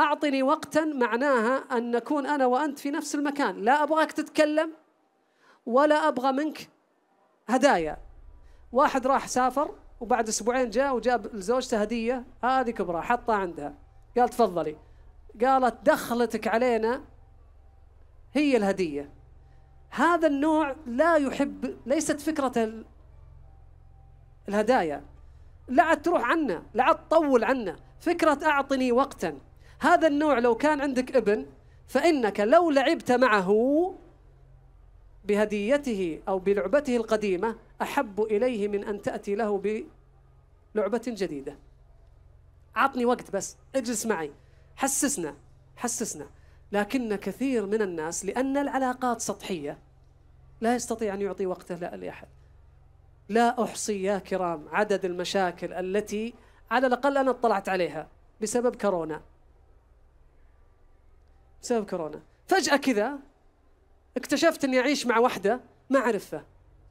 أعطني وقتا معناها أن نكون أنا وأنت في نفس المكان لا أبغاك تتكلم ولا أبغى منك هدايا واحد راح سافر وبعد أسبوعين جاء وجاب لزوجته هدية هذه كبرى حطها عندها قال تفضلي قالت دخلتك علينا هي الهدية هذا النوع لا يحب ليست فكرة الهدايا لا تروح عنا لا تطول عنا فكرة أعطني وقتا هذا النوع لو كان عندك ابن فإنك لو لعبت معه بهديته أو بلعبته القديمة أحب إليه من أن تأتي له بلعبة جديدة عطني وقت بس اجلس معي حسسنا حسسنا لكن كثير من الناس لأن العلاقات سطحية لا يستطيع أن يعطي وقته لأحد لا أحصي يا كرام عدد المشاكل التي على الأقل أنا اطلعت عليها بسبب كورونا بسبب كورونا فجأة كذا اكتشفت اني اعيش مع واحدة ما اعرفها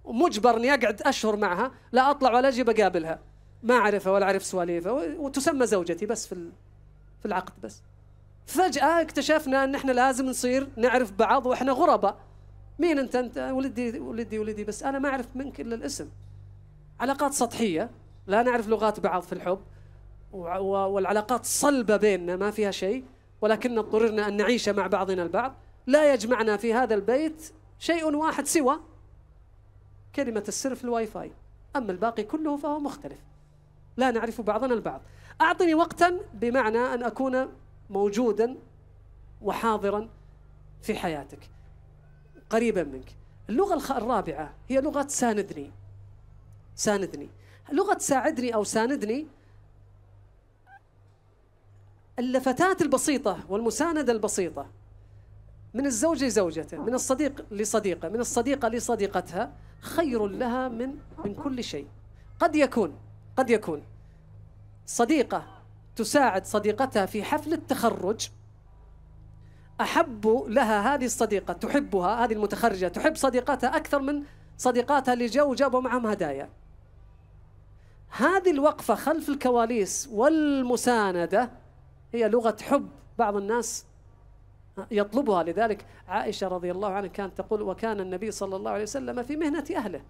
ومجبر اني اقعد اشهر معها لا اطلع ولا اجي بقابلها ما اعرفها ولا اعرف سواليفها وتسمى زوجتي بس في في العقد بس فجأة اكتشفنا ان احنا لازم نصير نعرف بعض واحنا غرباء مين انت انت ولدي ولدي ولدي بس انا ما اعرف منك الا الاسم علاقات سطحية لا نعرف لغات بعض في الحب والعلاقات صلبة بيننا ما فيها شيء ولكن اضطررنا أن نعيش مع بعضنا البعض لا يجمعنا في هذا البيت شيء واحد سوى كلمة السر في الواي فاي أما الباقي كله فهو مختلف لا نعرف بعضنا البعض أعطني وقتا بمعنى أن أكون موجودا وحاضرا في حياتك قريبا منك اللغة الرابعة هي لغة ساندني ساندني لغة ساعدني أو ساندني اللفتات البسيطة والمساندة البسيطة من الزوج لزوجته من الصديق لصديقه من الصديقة لصديقتها خير لها من من كل شيء قد يكون قد يكون صديقة تساعد صديقتها في حفل التخرج أحب لها هذه الصديقة تحبها هذه المتخرجة تحب صديقتها أكثر من صديقاتها اللي جو جابوا معهم هدايا هذه الوقفة خلف الكواليس والمساندة هي لغة حب بعض الناس يطلبها لذلك عائشة رضي الله عنها كانت تقول وكان النبي صلى الله عليه وسلم في مهنة أهله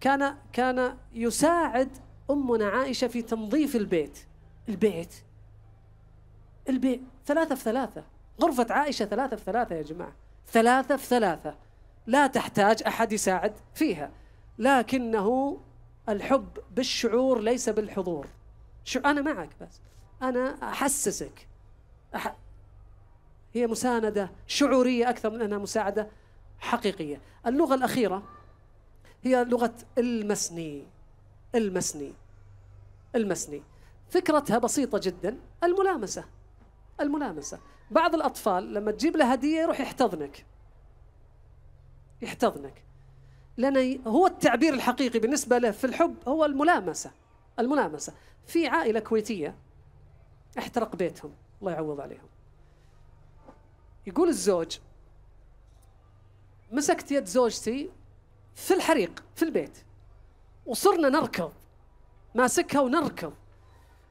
كان كان يساعد أمنا عائشة في تنظيف البيت البيت البيت ثلاثة في ثلاثة غرفة عائشة ثلاثة في ثلاثة يا جماعة ثلاثة في ثلاثة لا تحتاج أحد يساعد فيها لكنه الحب بالشعور ليس بالحضور شو أنا معك بس أنا أحسسك أح... هي مساندة شعورية أكثر من أنها مساعدة حقيقية اللغة الأخيرة هي لغة المسني المسني المسني فكرتها بسيطة جدا الملامسة الملامسة بعض الأطفال لما تجيب له هدية يروح يحتضنك يحتضنك لأن هو التعبير الحقيقي بالنسبة له في الحب هو الملامسة الملامسة في عائلة كويتية احترق بيتهم الله يعوض عليهم يقول الزوج مسكت يد زوجتي في الحريق في البيت وصرنا نركض ماسكها ونركض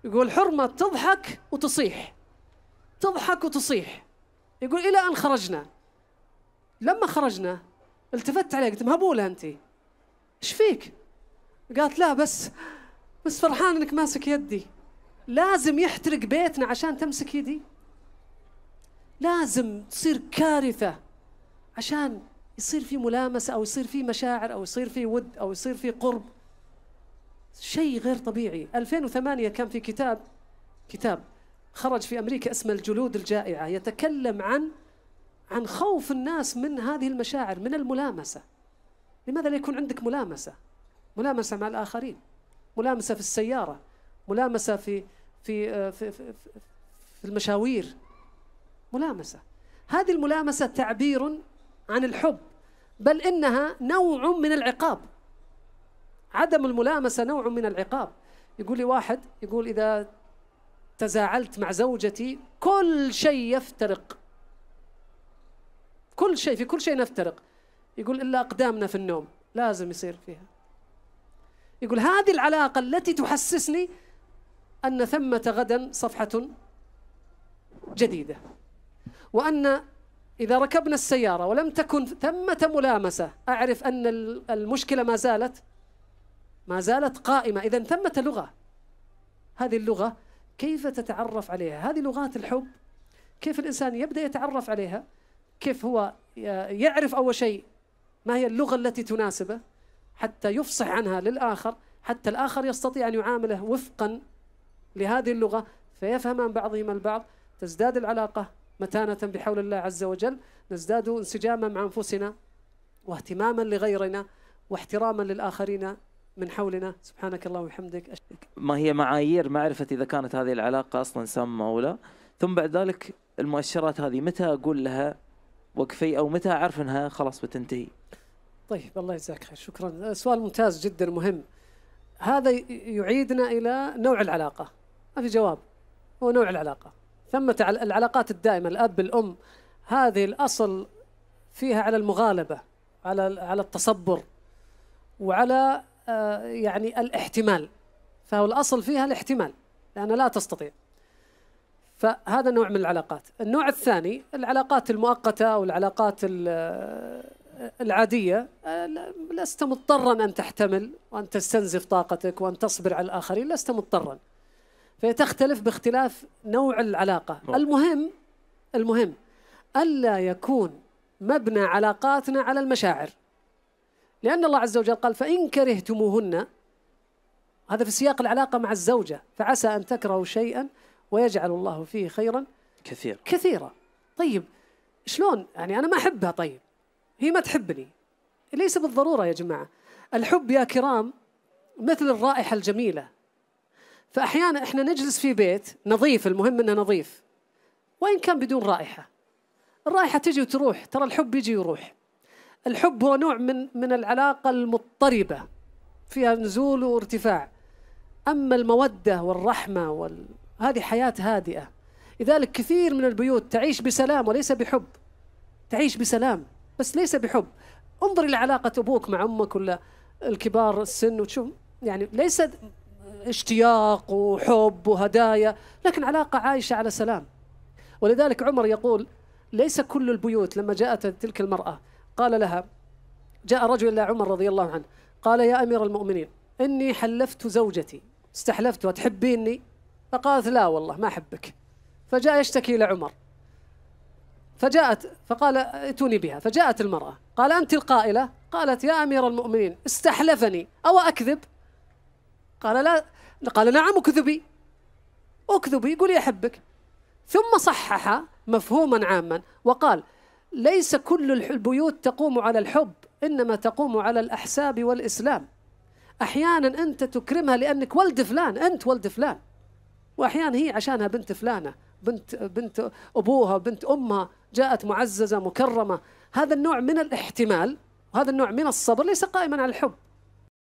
يقول حرمة تضحك وتصيح تضحك وتصيح يقول إلى أن خرجنا لما خرجنا التفت عليه قلت مهبولة أنت إيش فيك؟ قالت لا بس بس فرحان إنك ماسك يدي لازم يحترق بيتنا عشان تمسك يدي لازم تصير كارثة عشان يصير في ملامسة أو يصير في مشاعر أو يصير في ود أو يصير في قرب شيء غير طبيعي 2008 كان في كتاب كتاب خرج في أمريكا اسمه الجلود الجائعة يتكلم عن عن خوف الناس من هذه المشاعر من الملامسة لماذا لا يكون عندك ملامسة ملامسة مع الآخرين ملامسة في السيارة ملامسة في آه، في في في, في المشاوير ملامسه هذه الملامسه تعبير عن الحب بل انها نوع من العقاب عدم الملامسه نوع من العقاب يقول لي واحد يقول اذا تزاعلت مع زوجتي كل شيء يفترق كل شيء في كل شيء نفترق يقول الا اقدامنا في النوم لازم يصير فيها يقول هذه العلاقه التي تحسسني أن ثمة غدا صفحة جديدة وأن إذا ركبنا السيارة ولم تكن ثمة ملامسة أعرف أن المشكلة ما زالت ما زالت قائمة إذا ثمة لغة هذه اللغة كيف تتعرف عليها هذه لغات الحب كيف الإنسان يبدأ يتعرف عليها كيف هو يعرف أول شيء ما هي اللغة التي تناسبه حتى يفصح عنها للآخر حتى الآخر يستطيع أن يعامله وفقا لهذه اللغة فيفهم عن بعضهم البعض تزداد العلاقة متانة بحول الله عز وجل نزداد انسجاما مع أنفسنا واهتماما لغيرنا واحتراما للآخرين من حولنا سبحانك اللهم وبحمدك ما هي معايير معرفة إذا كانت هذه العلاقة أصلا سامة أو لا ثم بعد ذلك المؤشرات هذه متى أقول لها وقفي أو متى أعرف أنها خلاص بتنتهي طيب الله يجزاك خير شكرا سؤال ممتاز جدا مهم هذا يعيدنا إلى نوع العلاقة ما في جواب هو نوع العلاقة ثمة العلاقات الدائمة الأب الأم هذه الأصل فيها على المغالبة على على التصبر وعلى آه، يعني الاحتمال فهو الأصل فيها الاحتمال لأن لا تستطيع فهذا نوع من العلاقات النوع الثاني العلاقات المؤقتة والعلاقات آه، العادية آه، لست مضطرا أن تحتمل وأن تستنزف طاقتك وأن تصبر على الآخرين لست مضطرا فتختلف باختلاف نوع العلاقة المهم المهم ألا يكون مبنى علاقاتنا على المشاعر لأن الله عز وجل قال فإن كرهتموهن هذا في سياق العلاقة مع الزوجة فعسى أن تكرهوا شيئا ويجعل الله فيه خيرا كثيرا كثيرا طيب شلون يعني أنا ما أحبها طيب هي ما تحبني ليس بالضرورة يا جماعة الحب يا كرام مثل الرائحة الجميلة فأحيانا إحنا نجلس في بيت نظيف المهم إنه نظيف وإن كان بدون رائحة الرائحة تجي وتروح ترى الحب يجي ويروح الحب هو نوع من من العلاقة المضطربة فيها نزول وارتفاع أما المودة والرحمة وال... هذه حياة هادئة لذلك كثير من البيوت تعيش بسلام وليس بحب تعيش بسلام بس ليس بحب انظر إلى علاقة أبوك مع أمك ولا الكبار السن وتشوف يعني ليس اشتياق وحب وهدايا لكن علاقة عايشة على سلام ولذلك عمر يقول ليس كل البيوت لما جاءت تلك المرأة قال لها جاء رجل إلى عمر رضي الله عنه قال يا أمير المؤمنين إني حلفت زوجتي استحلفتها تحبيني فقالت لا والله ما أحبك فجاء يشتكي إلى عمر فجاءت فقال ائتوني بها فجاءت المرأة قال أنت القائلة قالت يا أمير المؤمنين استحلفني أو أكذب قال لا قال نعم اكذبي اكذبي قولي احبك ثم صحح مفهوما عاما وقال ليس كل البيوت تقوم على الحب انما تقوم على الاحساب والاسلام احيانا انت تكرمها لانك ولد فلان انت ولد فلان واحيانا هي عشانها بنت فلانه بنت بنت ابوها بنت امها جاءت معززه مكرمه هذا النوع من الاحتمال وهذا النوع من الصبر ليس قائما على الحب